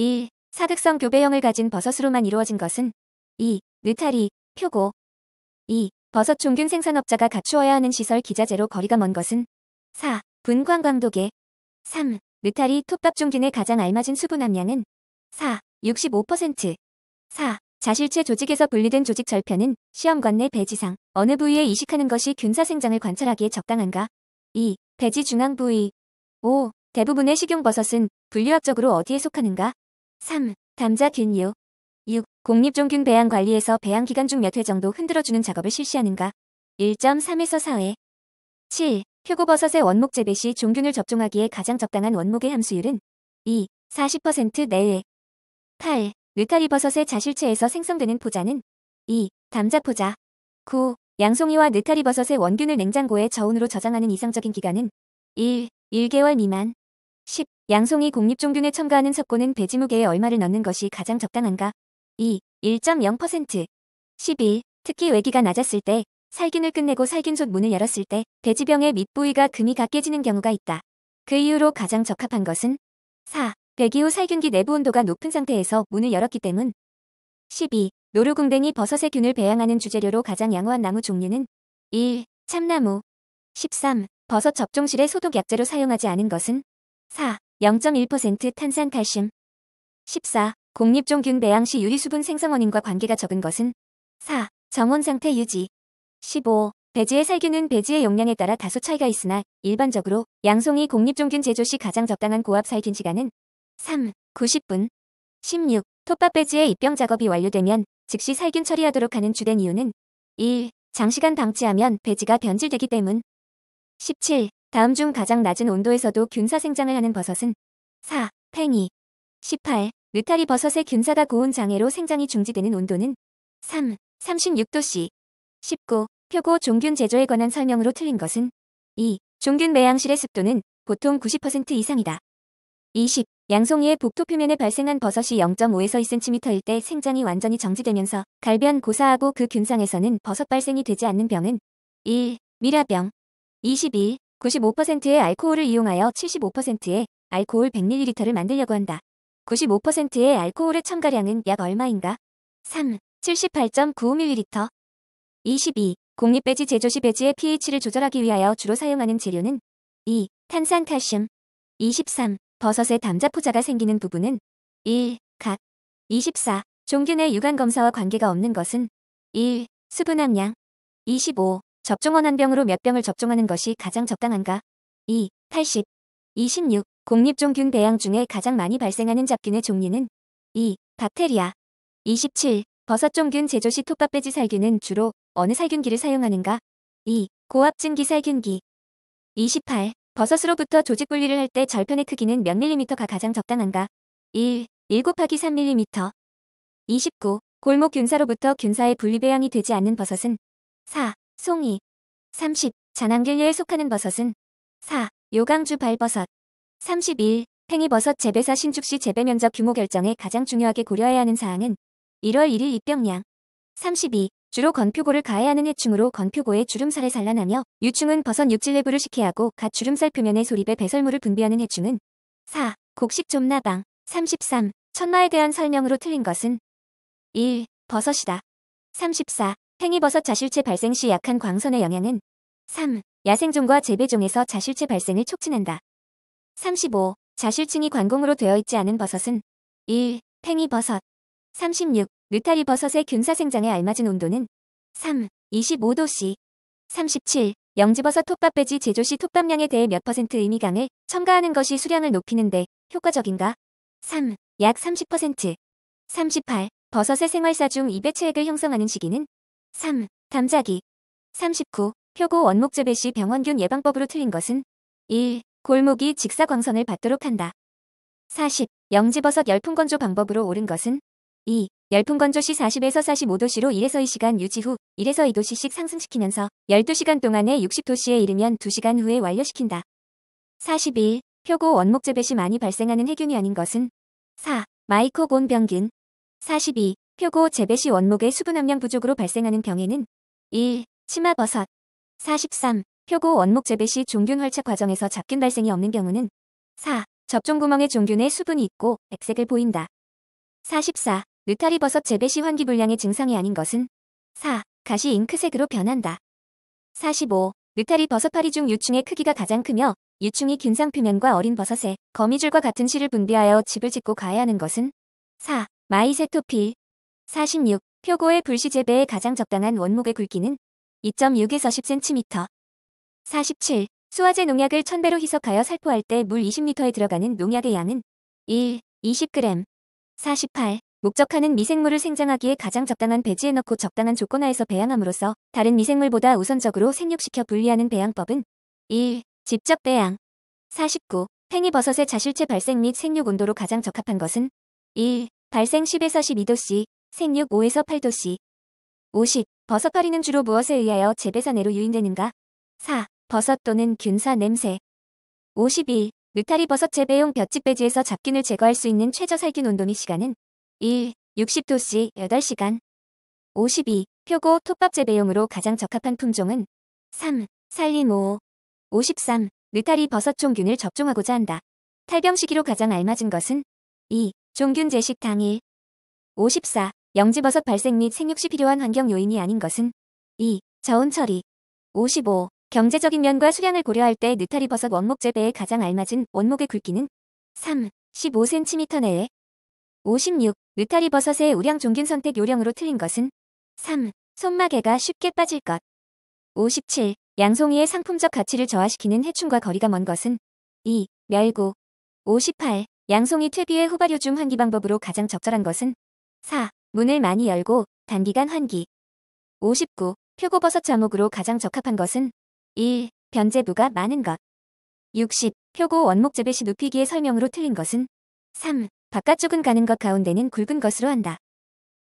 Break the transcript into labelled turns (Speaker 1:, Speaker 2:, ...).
Speaker 1: 1. 사극성 교배형을 가진 버섯으로만 이루어진 것은 2. 느타리, 표고 2. 버섯 종균 생산업자가 갖추어야 하는 시설 기자재로 거리가 먼 것은 4. 분광 광독의 3. 느타리 톱밥 종균에 가장 알맞은 수분 함량은 4. 65% 4. 자실체 조직에서 분리된 조직 절편은 시험관 내 배지상 어느 부위에 이식하는 것이 균사 생장을 관찰하기에 적당한가? 2. 배지 중앙 부위 5. 대부분의 식용버섯은 분류학적으로 어디에 속하는가? 3. 담자 균류 6. 공립종균 배양 관리에서 배양 기간 중 몇 회 정도 흔들어주는 작업을 실시하는가 1.3에서 4회 7. 표고버섯의 원목 재배 시 종균을 접종하기에 가장 적당한 원목의 함수율은 2. 40% 내외 8. 느타리버섯의 자실체에서 생성되는 포자는 2. 담자포자 9. 양송이와 느타리버섯의 원균을 냉장고에 저온으로 저장하는 이상적인 기간은 1. 1개월 미만 10. 양송이 공립종균에 첨가하는 석고는 배지무게에 얼마를 넣는 것이 가장 적당한가? 2. 1.0% 11. 특히 외기가 낮았을 때 살균을 끝내고 살균솥 문을 열었을 때 배지병의 밑부위가 금이 가 깨지는 경우가 있다. 그이후로 가장 적합한 것은 4. 배기 후 살균기 내부 온도가 높은 상태에서 문을 열었기 때문 12. 노루궁뎅이 버섯의 균을 배양하는 주재료로 가장 양호한 나무 종류는 1. 참나무 13. 버섯 접종실에 소독 약재로 사용하지 않은 것은 4. 0.1% 탄산 칼슘 14. 공립종균 배양시 유리수분 생성원인과 관계가 적은 것은 4. 정원 상태 유지 15. 배지의 살균은 배지의 용량에 따라 다소 차이가 있으나 일반적으로 양송이 공립종균 제조 시 가장 적당한 고압 살균 시간은 3. 90분 16. 톱밥 배지의 입병 작업이 완료되면 즉시 살균 처리하도록 하는 주된 이유는 1. 장시간 방치하면 배지가 변질되기 때문 17. 다음 중 가장 낮은 온도에서도 균사 생장을 하는 버섯은 4. 팽이 18. 느타리 버섯의 균사가 고온 장애로 생장이 중지되는 온도는 3. 36도씨 19. 표고 종균 제조에 관한 설명으로 틀린 것은 2. 종균 매양실의 습도는 보통 90% 이상이다. 20. 양송이의 복토 표면에 발생한 버섯이 0.5에서 2cm일 때 생장이 완전히 정지되면서 갈변 고사하고 그 균상에서는 버섯 발생이 되지 않는 병은 1. 미라병 21. 95%의 알코올을 이용하여 75%의 알코올 100ml를 만들려고 한다. 95%의 알코올의 첨가량은 약 얼마인가? 3. 78.95ml 22. 공립배지 제조 시 배지의 pH를 조절하기 위하여 주로 사용하는 재료는 2. 탄산 칼슘 23. 버섯의 담자포자가 생기는 부분은 1. 각 24. 종균의 육안 검사와 관계가 없는 것은 1. 수분 함량 25. 접종원 한 병으로 몇 병을 접종하는 것이 가장 적당한가? 2. 80. 26. 공립종균 배양 중에 가장 많이 발생하는 잡균의 종류는 2. 박테리아. 27. 버섯종균 제조 시 톱밥배지 살균은 주로 어느 살균기를 사용하는가? 2. 고압증기 살균기. 28. 버섯으로부터 조직 분리를 할 때 절편의 크기는 몇 밀리미터가 가장 적당한가? 1. 1 곱하기 3밀리미터. 29. 골목 균사로부터 균사의 분리배양이 되지 않는 버섯은 4. 송이 30. 자남길류에 속하는 버섯은 4. 요강주 발버섯 31. 팽이버섯 재배사 신축시 재배 면적 규모 결정에 가장 중요하게 고려해야 하는 사항은 1월 1일 입병량 32. 주로 건표고를 가해하는 해충으로 건표고에 주름살에 산란하며 유충은 버섯 육질 내부를 식혜하고갓 주름살 표면에 소립에 배설물을 분비하는 해충은 4. 곡식 좀나방 33. 천마에 대한 설명으로 틀린 것은 1. 버섯이다. 34. 팽이버섯 자실체 발생 시 약한 광선의 영향은 3. 야생종과 재배종에서 자실체 발생을 촉진한다. 35. 자실층이 관공으로 되어 있지 않은 버섯은 1. 팽이버섯 36. 느타리 버섯의 균사생장에 알맞은 온도는 3. 25도씨 37. 영지버섯 톱밥 배지 제조 시 톱밥량에 대해 몇 퍼센트 의미강을 첨가하는 것이 수량을 높이는데 효과적인가? 3. 약30% 38. 버섯의 생활사 중 입의 체액을 형성하는 시기는 3. 담자기 39. 표고 원목재배시 병원균 예방법으로 틀린 것은 1. 골목이 직사광선을 받도록 한다. 40. 영지버섯 열풍건조 방법으로 옳은 것은 2. 열풍건조 시 40에서 45도씨로 1에서 2시간 유지 후 1에서 2도씨씩 상승시키면서 12시간 동안에 60도씨에 이르면 2시간 후에 완료시킨다. 41. 표고 원목재배시 많이 발생하는 해균이 아닌 것은 4. 마이코곤 병균 42. 표고 재배시 원목의 수분 함량 부족으로 발생하는 병에는 1. 치마 버섯 43. 표고 원목 재배시 종균 활착 과정에서 잡균 발생이 없는 경우는 4. 접종 구멍에 종균의 수분이 있고 액색을 보인다. 44. 느타리 버섯 재배시 환기 불량의 증상이 아닌 것은 4. 가시 잉크색으로 변한다. 45. 느타리 버섯 파리 중 유충의 크기가 가장 크며 유충이 균상 표면과 어린 버섯에 거미줄과 같은 실을 분비하여 집을 짓고 가야 하는 것은 4. 마이세토피 46. 표고의 불시 재배에 가장 적당한 원목의 굵기는 2.6에서 10cm. 47. 수화제 농약을 1000배로 희석하여 살포할 때 물 20리터에 들어가는 농약의 양은 1. 20g. 48. 목적하는 미생물을 생장하기에 가장 적당한 배지에 넣고 적당한 조건하에서 배양함으로써 다른 미생물보다 우선적으로 생육시켜 분리하는 배양법은 1. 직접 배양. 49. 팽이버섯의 자실체 발생 및 생육 온도로 가장 적합한 것은 1. 발생 10에서 12도씨, 생육 5에서 8도씨 50. 버섯파리는 주로 무엇에 의하여 재배산해로 유인되는가? 4. 버섯 또는 균사 냄새 51. 느타리 버섯 재배용 볕집 배지에서 잡균을 제거할 수 있는 최저 살균 온도및 시간은 1. 60도씨 8시간 52. 표고 톱밥 재배용으로 가장 적합한 품종은 3. 살림 5. 53. 느타리 버섯 종균을 접종하고자 한다. 탈병 시기로 가장 알맞은 것은 2. 종균 제식 당일 54. 영지버섯 발생 및 생육 시 필요한 환경 요인이 아닌 것은 2. 저온 처리 55. 경제적인 면과 수량을 고려할 때 느타리 버섯 원목 재배에 가장 알맞은 원목의 굵기는 3. 15cm 내외 56. 느타리 버섯의 우량 종균 선택 요령으로 틀린 것은 3. 손마개가 쉽게 빠질 것 57. 양송이의 상품적 가치를 저하시키는 해충과 거리가 먼 것은 2. 멸구 58. 양송이 퇴비의 후발효중 환기 방법으로 가장 적절한 것은 4. 문을 많이 열고 단기간 환기. 59. 표고버섯 자목으로 가장 적합한 것은 1. 변제부가 많은 것. 60. 표고 원목 재배 시 눕히기의 설명으로 틀린 것은 3. 바깥쪽은 가는 것 가운데는 굵은 것으로 한다.